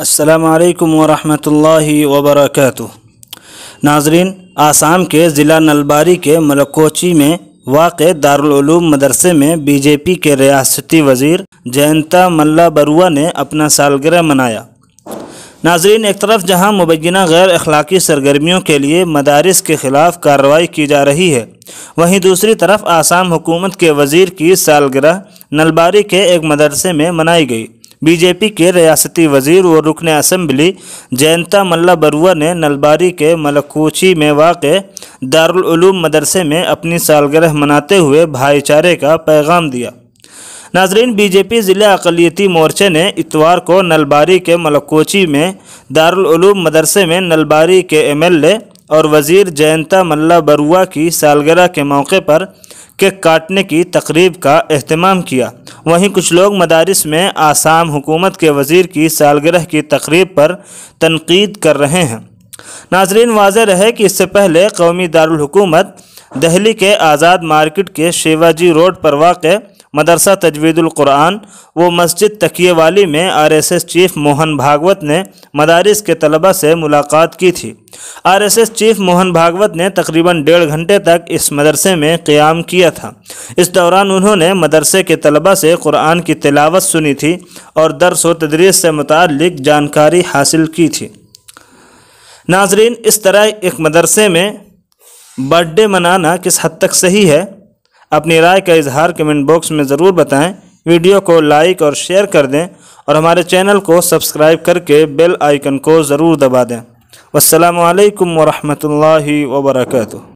असलकम वरम्ह वबरक नाजरीन आसाम के ज़िला नलबारी के मलकोची में वाक़ दारूम मदरसे में बीजेपी के रियासती वज़ीर जयंता मल्ला बरुआ ने अपना सालगिरह मनाया नाजरीन एक तरफ जहां मुबैना गैर अखलाक़ी सरगर्मियों के लिए मदारस के ख़िलाफ़ कार्रवाई की जा रही है वहीं दूसरी तरफ आसाम हुकूमत के वज़ीर की सालगरह नलबारी के एक मदरसे में मनाई गई बीजेपी के रियासती वजीर और रुकन असम्बली जयंता मल्ला बरुआ ने नलबारी के मलकोची में वाक़ दारूम मदरसे में अपनी सालगरह मनाते हुए भाईचारे का पैगाम दिया नाजरीन बीजेपी ज़िला अकलीती मोर्चे ने इतवार को नलबारी के मलकोची में दारूम मदरसे में नलबारी के ए और वज़ीर जयंता मल्ला बरुआ की सालगरह के मौके पर केक काटने की तकरीब का अहतमाम किया वहीं कुछ लोग मदारस में आसाम हुकूमत के वजीर की सालगिरह की तकरीब पर तनकीद कर रहे हैं नाजरीन वाज रहे कि इससे पहले कौमी दारकूमत दहली के आज़ाद मार्केट के शिवाजी रोड पर वाक़ मदरसा तजवीदुल्कुरान व मस्जिद तकिए वाली में आरएसएस चीफ मोहन भागवत ने मदारस के तलबा से मुलाकात की थी आरएसएस चीफ मोहन भागवत ने तकरीबन डेढ़ घंटे तक इस मदरसे में क़्याम किया था इस दौरान उन्होंने मदरसे के तलबा से कुरान की तिलावत सुनी थी और दरस व तदरीस से मुतक जानकारी हासिल की थी नाजरीन इस तरह एक मदरसे में बर्थडे मनाना किस हद तक सही है अपनी राय का इजहार कमेंट बॉक्स में ज़रूर बताएं वीडियो को लाइक और शेयर कर दें और हमारे चैनल को सब्सक्राइब करके बेल आइकन को ज़रूर दबा दें वालकम वरहमल वर्का